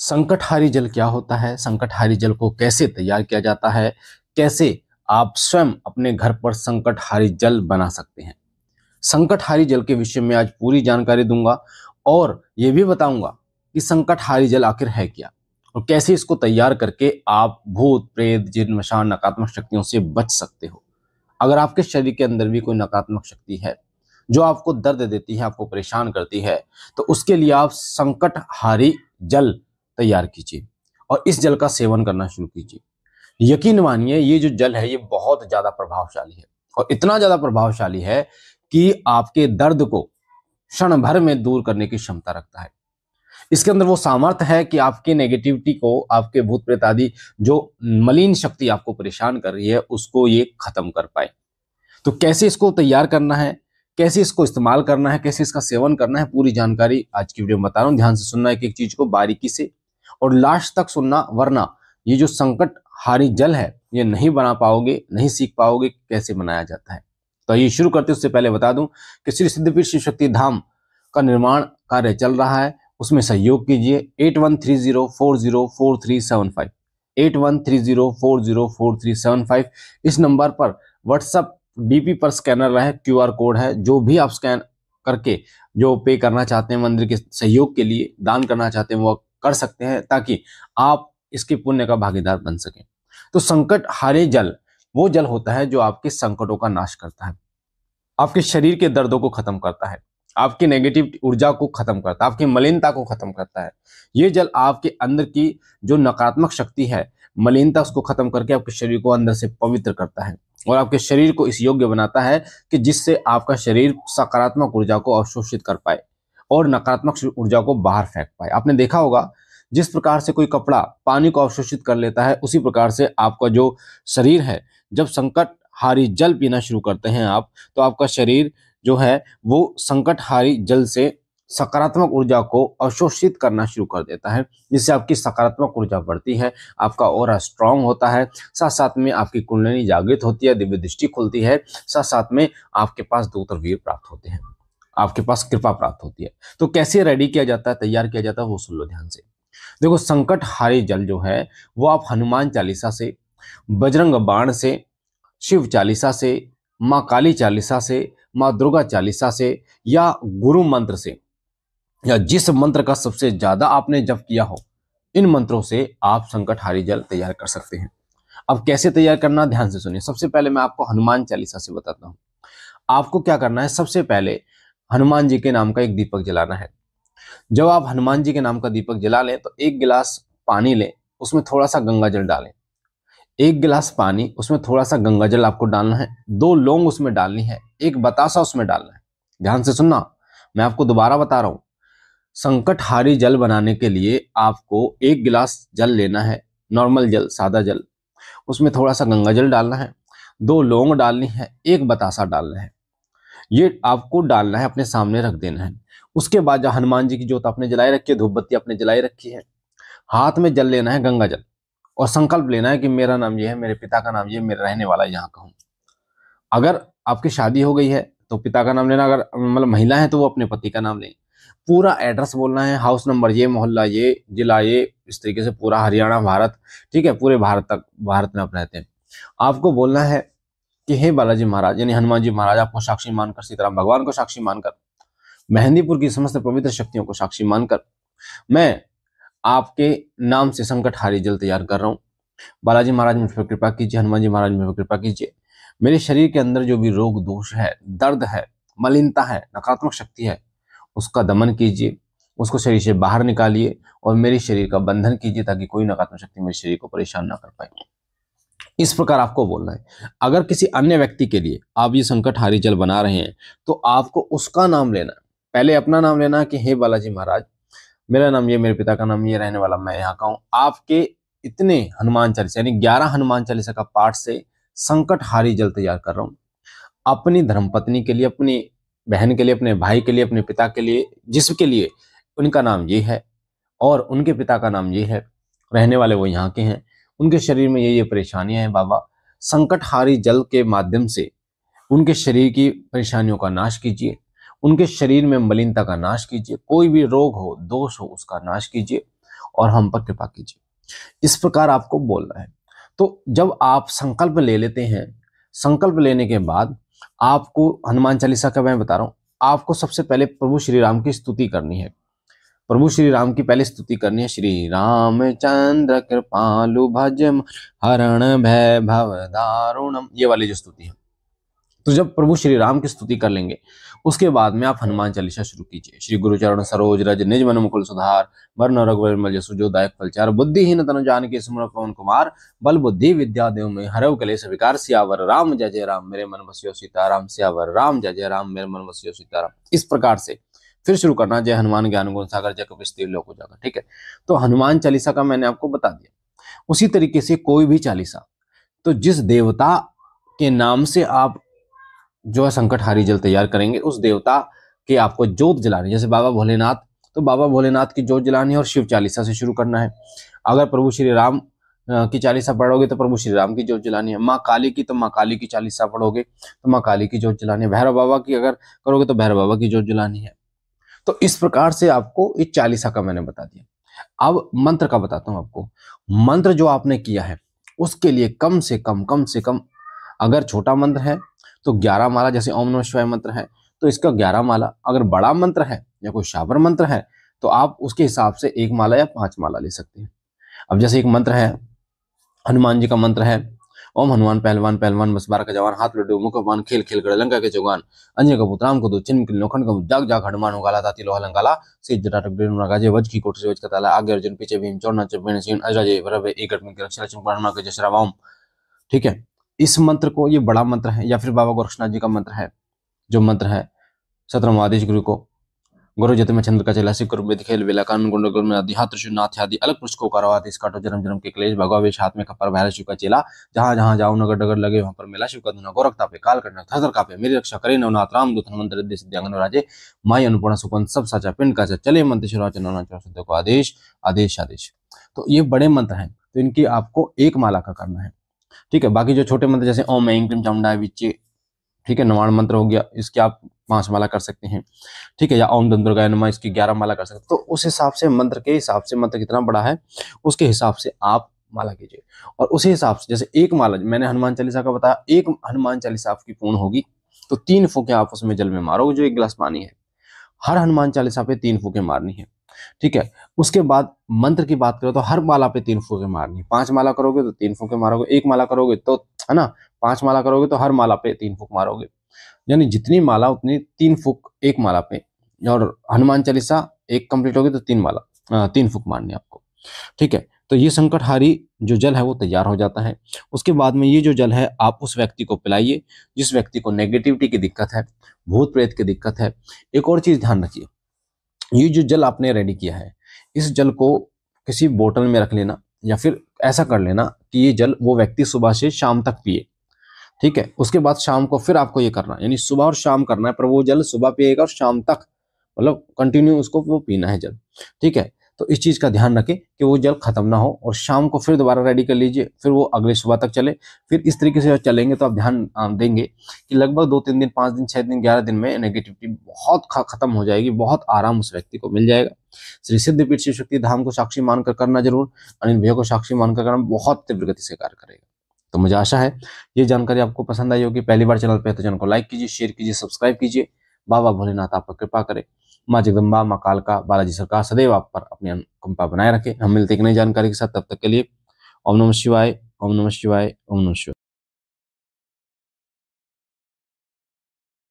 संकटहारी जल क्या होता है संकटहारी जल को कैसे तैयार किया जाता है कैसे आप स्वयं अपने घर पर संकटहारी जल बना सकते हैं संकटहारी जल के विषय में आज पूरी जानकारी दूंगा और ये भी बताऊंगा कि संकटहारी जल आखिर है क्या और कैसे इसको तैयार करके आप भूत प्रेत जीर्ण मशान नकारात्मक शक्तियों से बच सकते हो अगर आपके शरीर के अंदर भी कोई नकारात्मक शक्ति है जो आपको दर्द देती है आपको परेशान करती है तो उसके लिए आप संकटहारी जल तैयार कीजिए और इस जल का सेवन करना शुरू कीजिए यकीन मानिए ये जो जल है ये बहुत ज़्यादा प्रभावशाली है और इतना ज़्यादा प्रभावशाली है कि आपके दर्द को क्षण भर में दूर करने की क्षमता रखता है इसके अंदर वो सामर्थ्य है कि आपकी नेगेटिविटी को आपके भूत प्रेत आदि जो मलिन शक्ति आपको परेशान कर रही है उसको ये खत्म कर पाए तो कैसे इसको तैयार करना है कैसे इसको इस्तेमाल करना है कैसे इसका सेवन करना है पूरी जानकारी आज की वीडियो में बता रहा हूँ ध्यान से सुनना है एक एक चीज को बारीकी से और लास्ट तक सुनना वरना ये जो संकट हारी जल है ये नहीं बना पाओगे नहीं सीख पाओगे कैसे बनाया जाता है तो ये शुरू करते उससे पहले बता दूं कि श्री सिद्धपीठ शिव शक्ति धाम का निर्माण कार्य चल रहा है उसमें सहयोग कीजिए eight one three zero four zero four three seven five eight one three zero four zero four three seven five इस नंबर पर व्हाट्सअप डीपी पर स्कैनर क्यू आर कोड है जो भी आप स्कैन करके जो पे करना चाहते हैं मंदिर के सहयोग के लिए दान करना चाहते हैं वो कर सकते हैं ताकि आप इसके पुण्य का भागीदार बन सके तो संकट हारे जल वो जल होता है जो आपके संकटों का नाश करता है आपके शरीर के दर्दों को खत्म करता है आपकी नेगेटिव ऊर्जा को खत्म करता है आपकी मलिनता को खत्म करता है ये जल आपके अंदर की जो नकारात्मक शक्ति है मलिनता उसको खत्म करके आपके शरीर को अंदर से पवित्र करता है और आपके शरीर को इस योग्य बनाता है कि जिससे आपका शरीर सकारात्मक ऊर्जा को अवशोषित कर पाए और नकारात्मक ऊर्जा को बाहर फेंक पाए आपने देखा होगा जिस प्रकार से कोई कपड़ा पानी को अवशोषित कर लेता है उसी प्रकार से आपका जो शरीर है जब संकट हारी जल पीना शुरू करते हैं आप तो आपका शरीर जो है वो संकट हारी जल से सकारात्मक ऊर्जा को अवशोषित करना शुरू कर देता है जिससे आपकी सकारात्मक ऊर्जा बढ़ती है आपका और स्ट्रांग होता है साथ साथ में आपकी कुंडली जागृत होती है दिव्य दृष्टि खुलती है साथ साथ में आपके पास दो तरवीर प्राप्त होते हैं आपके पास कृपा प्राप्त होती है तो कैसे रेडी किया जाता है तैयार किया जाता है वो सुन लो ध्यान से देखो संकट हारे जल जो है वो आप हनुमान चालीसा से बजरंग बाण से शिव चालीसा से माँ काली चालीसा से माँ दुर्गा चालीसा से या गुरु मंत्र से या जिस मंत्र का सबसे ज्यादा आपने जप किया हो इन मंत्रों से आप संकट हारी जल तैयार कर सकते हैं अब कैसे तैयार करना ध्यान से सुनिए सबसे पहले मैं आपको हनुमान चालीसा से बताता हूँ आपको क्या करना है सबसे पहले हनुमान जी के नाम का एक दीपक जलाना है जब आप हनुमान जी के नाम का दीपक जला लें तो एक गिलास पानी लें उसमें थोड़ा सा गंगा जल डालें एक गिलास पानी उसमें थोड़ा सा गंगा जल आपको डालना है दो लौंग उसमें डालनी है एक बतासा उसमें डालना है ध्यान से सुनना मैं आपको दोबारा बता रहा हूँ हारी जल बनाने के लिए आपको एक गिलास जल लेना है नॉर्मल जल सादा जल उसमें थोड़ा सा गंगा जल डालना है दो लौंग डालनी है एक बतासा डालना है ये आपको डालना है अपने सामने रख देना है उसके बाद जो हनुमान जी की जोत आपने जलाई रखी है धूपबत्ती आपने जलाई रखी है हाथ में जल लेना है गंगा जल और संकल्प लेना है कि मेरा नाम ये है मेरे पिता का नाम ये मेरा रहने वाला यहाँ का हूँ अगर आपकी शादी हो गई है तो पिता का नाम लेना अगर मतलब महिला है तो वो अपने पति का नाम लें पूरा एड्रेस बोलना है हाउस नंबर ये मोहल्ला ये जिला ये इस तरीके से पूरा हरियाणा भारत ठीक है पूरे भारत तक भारत में आप रहते हैं आपको बोलना है कि हे बालाजी महाराज यानी हनुमान जी महाराज आपको साक्षी मानकर सीताराम भगवान को साक्षी मानकर मेहंदीपुर की समस्त पवित्र शक्तियों को साक्षी मानकर मैं आपके नाम से संकट हारी जल तैयार कर रहा हूँ बालाजी महाराज मुझ पर कृपा कीजिए हनुमान जी महाराज मुझ पर कृपा कीजिए मेरे शरीर के अंदर जो भी रोग दोष है दर्द है मलिनता है नकारात्मक शक्ति है उसका दमन कीजिए उसको शरीर से बाहर निकालिए और मेरे शरीर का बंधन कीजिए ताकि कोई नकारात्मक शक्ति मेरे शरीर को परेशान ना कर पाए इस प्रकार आपको बोलना है अगर किसी अन्य व्यक्ति के लिए आप ये संकट हारी जल बना रहे हैं तो आपको उसका नाम लेना पहले अपना नाम लेना कि हे बालाजी महाराज मेरा नाम ये मेरे पिता का नाम ये रहने वाला मैं यहाँ का हूँ आपके इतने हनुमान चालीसा यानी ग्यारह हनुमान चालीसा का पाठ से संकट हारी जल तैयार कर रहा हूँ अपनी धर्मपत्नी के लिए अपनी बहन के लिए अपने भाई के लिए अपने पिता के लिए जिसके लिए उनका नाम ये है और उनके पिता का नाम ये है रहने वाले वो यहाँ के हैं उनके शरीर में ये ये परेशानियां हैं बाबा संकटहारी जल के माध्यम से उनके शरीर की परेशानियों का नाश कीजिए उनके शरीर में मलिनता का नाश कीजिए कोई भी रोग हो दोष हो उसका नाश कीजिए और हम पर कृपा कीजिए इस प्रकार आपको बोलना है तो जब आप संकल्प ले लेते हैं संकल्प लेने के बाद आपको हनुमान चालीसा का मैं बता रहा हूँ आपको सबसे पहले प्रभु श्री राम की स्तुति करनी है प्रभु श्री राम की पहले स्तुति करनी है श्री राम चंद्र कृपालु भज हरण भय भव दारुणम ये वाली जो स्तुति है तो जब प्रभु श्री राम की स्तुति कर लेंगे उसके बाद में आप हनुमान चालीसा शुरू कीजिए श्री गुरुचरण सरोज रज निज मन मुकुल सुधार वर्ण रघुवर मल फलचार बुद्धिहीन तनु जान के सुमर पवन कुमार बल बुद्धि विद्या देव में हरव कले स्वीकार सियावर राम जय जय राम मेरे मन बसियो सीताराम सियावर राम जय जय राम मेरे मन बसियो सीताराम इस प्रकार से फिर शुरू करना जय हनुमान ज्ञान गुण सागर जय कपिश लोक हो जाएगा ठीक है तो हनुमान चालीसा का मैंने आपको बता दिया उसी तरीके से कोई भी चालीसा तो जिस देवता के नाम से आप जो है संकट हारी जल तैयार करेंगे उस देवता के आपको जोत जलानी जैसे बाबा भोलेनाथ तो बाबा भोलेनाथ की जोत जलानी है और शिव चालीसा से शुरू करना है अगर प्रभु श्री राम की चालीसा पढ़ोगे तो प्रभु श्री राम की जोत जलानी है माँ काली की तो माँ काली की चालीसा पढ़ोगे तो माँ काली की जोत जलानी है भैरव बाबा की अगर करोगे तो भैरव बाबा की जोत जलानी है तो इस प्रकार से आपको ये चालीसा का मैंने बता दिया अब मंत्र का बताता हूं आपको मंत्र जो आपने किया है उसके लिए कम से कम कम से कम अगर छोटा मंत्र है तो ग्यारह माला जैसे ओम नमः शिवाय मंत्र है तो इसका ग्यारह माला अगर बड़ा मंत्र है या कोई शावर मंत्र है तो आप उसके हिसाब से एक माला या पांच माला ले सकते हैं अब जैसे एक मंत्र है हनुमान जी का मंत्र है ओम हनुमान पहलवान पहलवान बसबार का जवान हाथ लड्डू मुखान खेल खेल कर लंका के चौगान अंजय कबूतराम को दो चिन्ह लोखंड का जाग जाग हनुमान उगाला ताती लोहा लंगाला सीज जटाटक डेनु वज की से वज का ताला आगे अर्जुन पीछे भीम चौना चपेण सिंह अजराजे भरवे एक गट में जसरा वाम ठीक है इस मंत्र को ये बड़ा मंत्र है या फिर बाबा गोरक्षनाथ जी का मंत्र है जो मंत्र है सत्रम आदेश गुरु को गुरु जति में चंद्र का चला चलासी कुर्ब दिखेल वेलाकान गुंडगुल में आदि हाथ नाथ आदि अलग पुरुष को करवा इसका तो जन्म जन्म के क्लेश भगवा वेश हाथ में कपर भैर शिव का चेला जहां जहां जाओ नगर डगर लगे वहां पर मेला शिव का धुना गोरखता पे काल करना थर कापे मेरी रक्षा करे नवनाथ राम दूत मंत्र देश राजे माई अनुपूर्ण सुपन सब साचा पिंड का चले मंत्र शिवराज नवनाथ को आदेश आदेश आदेश तो ये बड़े मंत्र हैं तो इनकी आपको एक माला का करना है ठीक है बाकी जो छोटे मंत्र जैसे ओम ऐं चमडा विचे ठीक है नवाण मंत्र हो गया इसके आप पांच माला कर सकते हैं ठीक है या ओम दम दुर्गा नमा इसकी ग्यारह माला कर सकते हैं तो उस हिसाब से मंत्र के हिसाब से मंत्र कितना बड़ा है उसके हिसाब से आप माला कीजिए और उसी हिसाब से जैसे एक माला मैंने हनुमान चालीसा का बताया एक हनुमान चालीसा आपकी पूर्ण होगी तो तीन फूके आप उसमें जल में मारोगे जो एक गिलास पानी है हर हनुमान चालीसा पे तीन फूके मारनी है ठीक है उसके बाद मंत्र की बात करो तो हर माला पे तीन फूके मारनी है पांच माला करोगे तो तीन फूके मारोगे एक माला करोगे तो है ना पांच माला करोगे तो हर माला पे तीन फूक मारोगे यानी जितनी माला उतनी तीन फुक एक माला पे और हनुमान चालीसा एक कंप्लीट होगी तो तीन माला तीन फुक मारनी आपको ठीक है तो ये संकटहारी जो जल है वो तैयार हो जाता है उसके बाद में ये जो जल है आप उस व्यक्ति को पिलाइए जिस व्यक्ति को नेगेटिविटी की दिक्कत है भूत प्रेत की दिक्कत है एक और चीज़ ध्यान रखिए ये जो जल आपने रेडी किया है इस जल को किसी बोतल में रख लेना या फिर ऐसा कर लेना कि ये जल वो व्यक्ति सुबह से शाम तक पिए ठीक है उसके बाद शाम को फिर आपको ये करना है यानी सुबह और शाम करना है पर वो जल सुबह पिएगा और शाम तक मतलब कंटिन्यू उसको वो पीना है जल ठीक है तो इस चीज़ का ध्यान रखें कि वो जल खत्म ना हो और शाम को फिर दोबारा रेडी कर लीजिए फिर वो अगले सुबह तक चले फिर इस तरीके से चलेंगे तो आप ध्यान देंगे कि लगभग दो तीन दिन पाँच दिन छः दिन ग्यारह दिन में नेगेटिविटी बहुत खत्म हो जाएगी बहुत आराम उस व्यक्ति को मिल जाएगा श्री सिद्धपीठ शिव शक्ति धाम को साक्षी मानकर करना जरूर अनिल भैया को साक्षी मानकर करना बहुत तीव्र गति से कार्य करेगा तो मुझे आशा है ये जानकारी आपको पसंद आई होगी पहली बार चैनल पर तो चैनल को लाइक कीजिए शेयर कीजिए सब्सक्राइब कीजिए बाबा भोलेनाथ आप पर कृपा करें माँ जगदम्बा माँ काल का बालाजी सरकार सदैव आप पर अपनी अनुकंपा बनाए रखें हम मिलते एक नई जानकारी के साथ तब तक के लिए ओम नम शिवाय ओम नम शिवाय ओम नम शिवाय